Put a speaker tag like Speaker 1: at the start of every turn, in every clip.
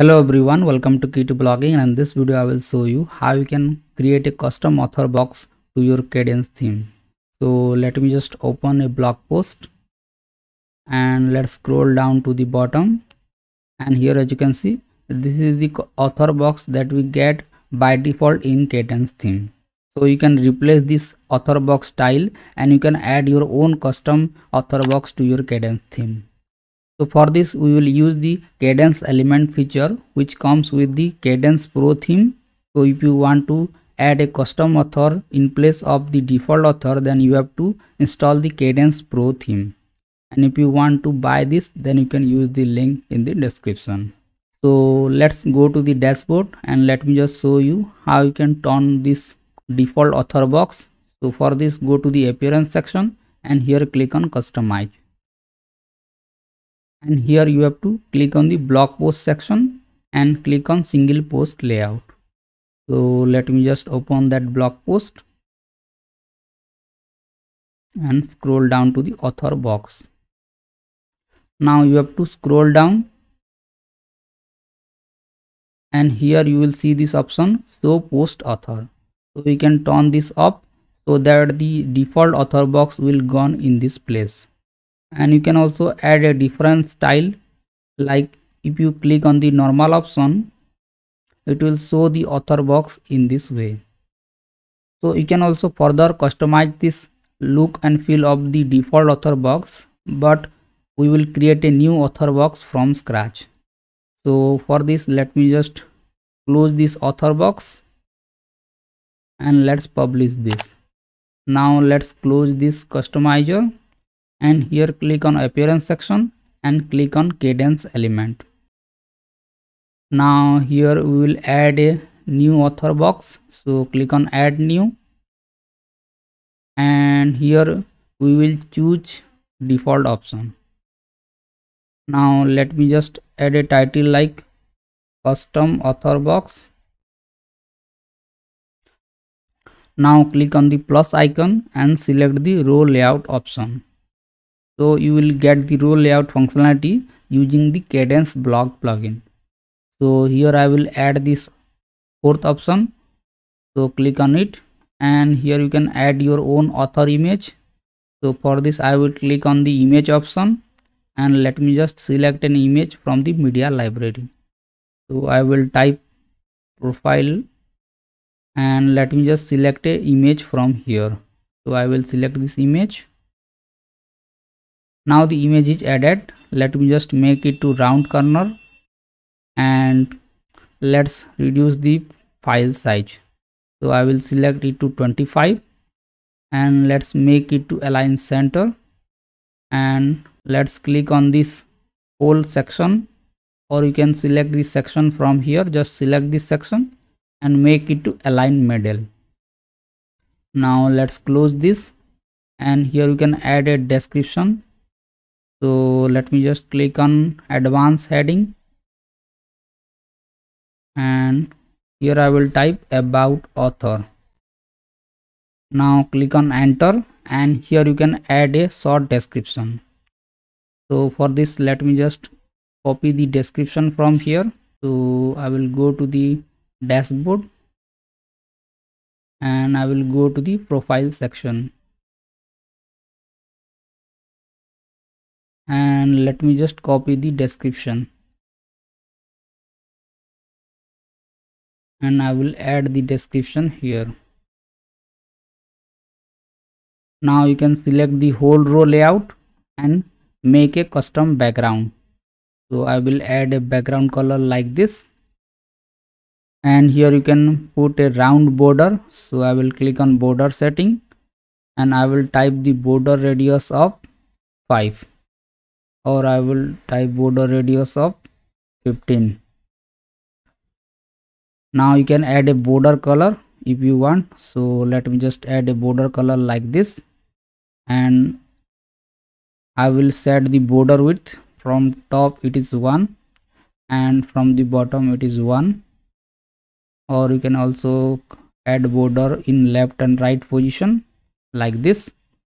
Speaker 1: hello everyone welcome to key to blogging and in this video i will show you how you can create a custom author box to your cadence theme so let me just open a blog post and let's scroll down to the bottom and here as you can see this is the author box that we get by default in cadence theme so you can replace this author box style and you can add your own custom author box to your cadence theme so for this we will use the cadence element feature which comes with the cadence pro theme. So if you want to add a custom author in place of the default author then you have to install the cadence pro theme and if you want to buy this then you can use the link in the description so let's go to the dashboard and let me just show you how you can turn this default author box so for this go to the appearance section and here click on customize and here you have to click on the blog post section and click on single post layout so let me just open that blog
Speaker 2: post and scroll down to the author box now you have to scroll down
Speaker 1: and here you will see this option show post author so we can turn this up so that the default author box will gone in this place and you can also add a different style like if you click on the normal option it will show the author box in this way so you can also further customize this look and feel of the default author box but we will create a new author box from scratch so for this let me just close this author box and let's publish this now let's close this customizer and here click on appearance section and click on cadence element. Now here we will add a new author box. So click on add new and here we will choose
Speaker 2: default option. Now let me just add a title like custom author box.
Speaker 1: Now click on the plus icon and select the row layout option so you will get the row layout functionality using the cadence block plugin so here i will add this fourth option so click on it and here you can add your own author image so for this i will click on the image option and let me just select an image from the media library so i will type profile and let me just select a image from here so i will select this image now the image is added let me just make it to round corner and let's reduce the file size so i will select it to 25 and let's make it to align center and let's click on this whole section or you can select this section from here just select this section and make it to align middle now let's close this and here you can add a description so let me just click on advanced heading and here i will type about author now click on enter and here you can add a short description so for this let me just copy the description from here
Speaker 2: so i will go to the dashboard and i will go to the profile section and let me just copy the description and I will add the description here. Now you can select the whole row layout
Speaker 1: and make a custom background. So I will add a background color like this and here you can put a round border. So I will click on border setting and I will type the border radius of 5 or I will type border radius of 15 now you can add a border color if you want so let me just add a border color like this and I will set the border width from top it is 1 and from the bottom it is 1 or you can also add border in left and right position like this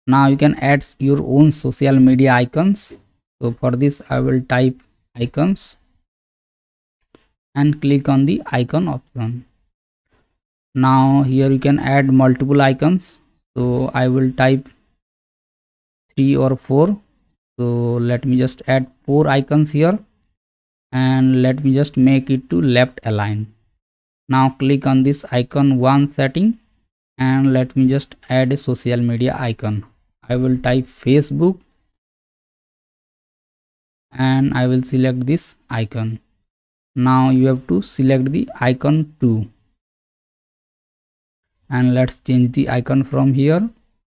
Speaker 1: now you can add your own social media icons so for this i will type icons and click on the icon option now here you can add multiple icons so i will type three or four so let me just add four icons here and let me just make it to left align now click on this icon one setting and let me just add a social media icon i will type facebook
Speaker 2: and I will select this icon. Now you have to select the icon too. And let's
Speaker 1: change the icon from here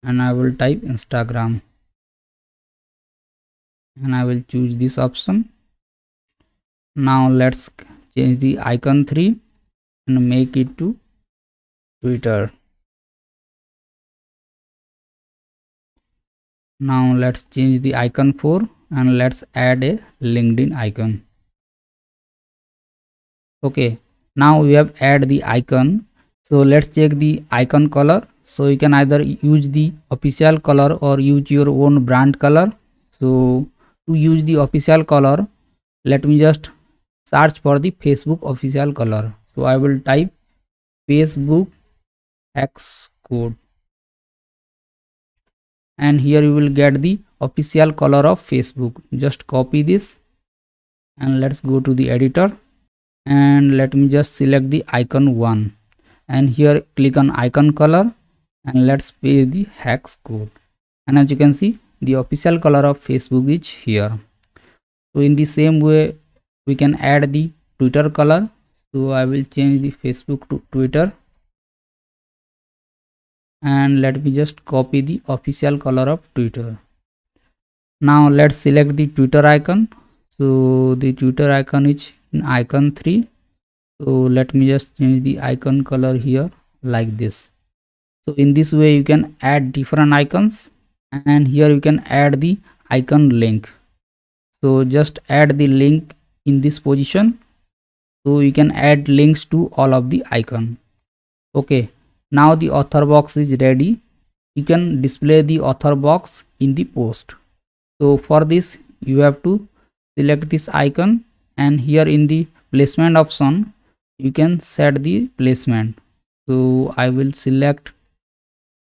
Speaker 1: and I will type Instagram. And I will choose this option. Now let's
Speaker 2: change the icon 3 and make it to Twitter. Now let's change the icon 4 and let's add a linkedin icon
Speaker 1: okay now we have add the icon so let's check the icon color so you can either use the official color or use your own brand color so to use the official color let me just search for the facebook official color so i will type facebook x code and here you will get the official color of facebook just copy this and let's go to the editor and let me just select the icon one and here click on icon color and let's paste the hex code and as you can see the official color of facebook is here so in the same way we can add the twitter color so i will change the facebook to twitter and let me just copy the official color of twitter now let's select the twitter icon so the twitter icon is in icon 3 so let me just change the icon color here like this so in this way you can add different icons and here you can add the icon link so just add the link in this position so you can add links to all of the icon okay now the author box is ready. You can display the author box in the post. So for this you have to select this icon and here in the placement option you can set the placement. So I will select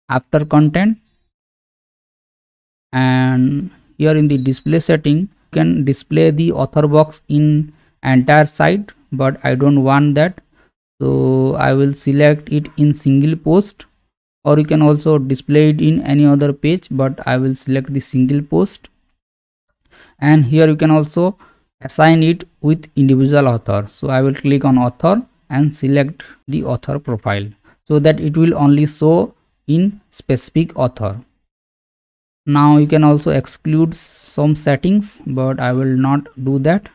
Speaker 1: after content and here in the display setting you can display the author box in entire site but I don't want that so i will select it in single post or you can also display it in any other page but i will select the single post and here you can also assign it with individual author so i will click on author and select the author profile so that it will only show in specific author now you can also exclude some settings but i will not do that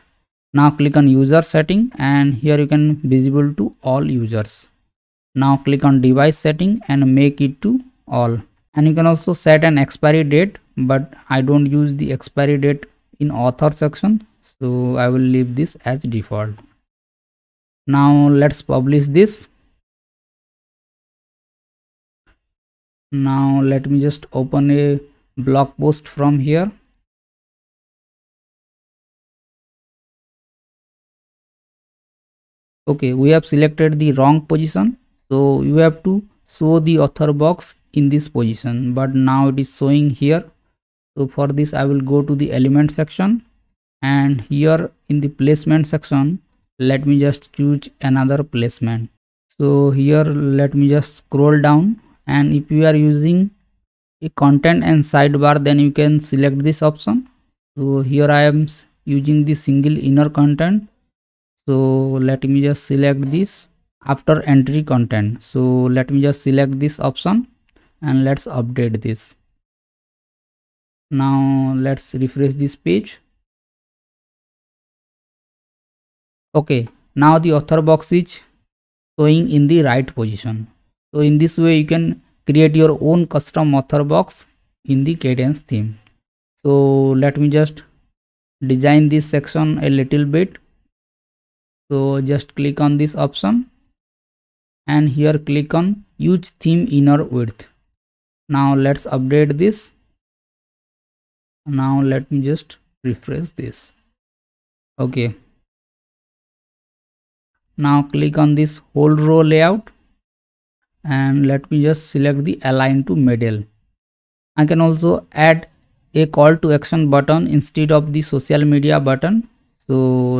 Speaker 1: now click on user setting and here you can visible to all users now click on device setting and make it to all and you can also set an expiry date but i don't use the expiry date in author section so i will leave this as default now let's publish this
Speaker 2: now let me just open a blog post from here okay we have selected the wrong position so you have to show the author
Speaker 1: box in this position but now it is showing here so for this i will go to the element section and here in the placement section let me just choose another placement so here let me just scroll down and if you are using a content and sidebar then you can select this option so here i am using the single inner content so let me just select this after entry content so let me just select this option
Speaker 2: and let's update this now let's refresh this page okay
Speaker 1: now the author box is showing in the right position so in this way you can create your own custom author box in the cadence theme so let me just design this section a little bit so just click on this option and here click on use theme inner
Speaker 2: width now let's update this now let me just refresh this okay
Speaker 1: now click on this whole row layout and let me just select the align to middle i can also add a call to action button instead of the social media button so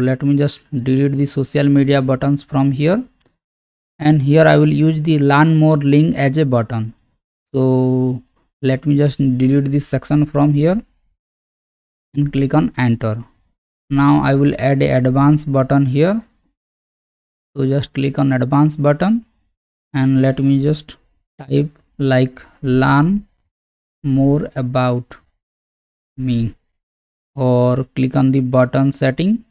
Speaker 1: let me just delete the social media buttons from here and here i will use the learn more link as a button so let me just delete this section from here and click on enter now i will add a advanced button here so just click on advanced button and let me just type like learn more about me or click on the button setting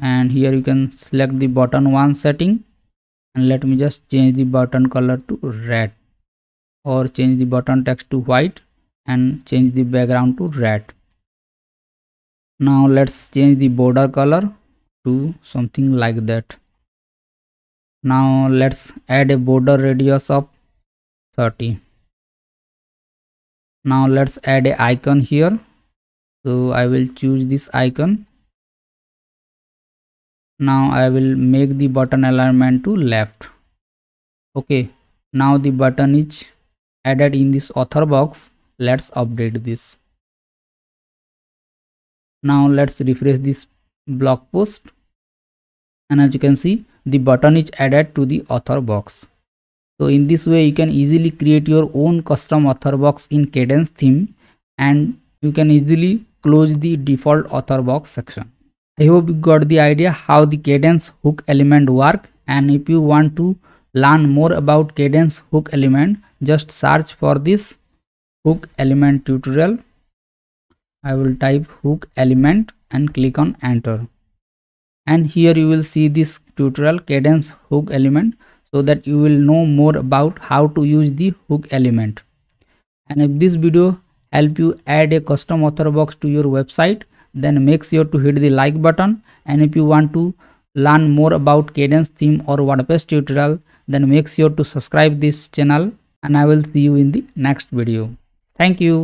Speaker 1: and here you can select the button one setting and let me just change the button color to red or change the button text to white and change the background to red now let's change the border color to something like that now let's add a border radius of
Speaker 2: 30 now let's add a icon here so i will choose this icon now
Speaker 1: i will make the button alignment to left okay now the button is added in this author box let's update this now let's refresh this blog post and as you can see the button is added to the author box so in this way you can easily create your own custom author box in cadence theme and you can easily close the default author box section. I hope you got the idea how the cadence hook element work and if you want to learn more about cadence hook element just search for this hook element tutorial. I will type hook element and click on enter and here you will see this tutorial cadence hook element so that you will know more about how to use the hook element and if this video help you add a custom author box to your website then make sure to hit the like button and if you want to learn more about cadence theme or wordpress tutorial then make sure to subscribe this channel and i will see you in the next video thank you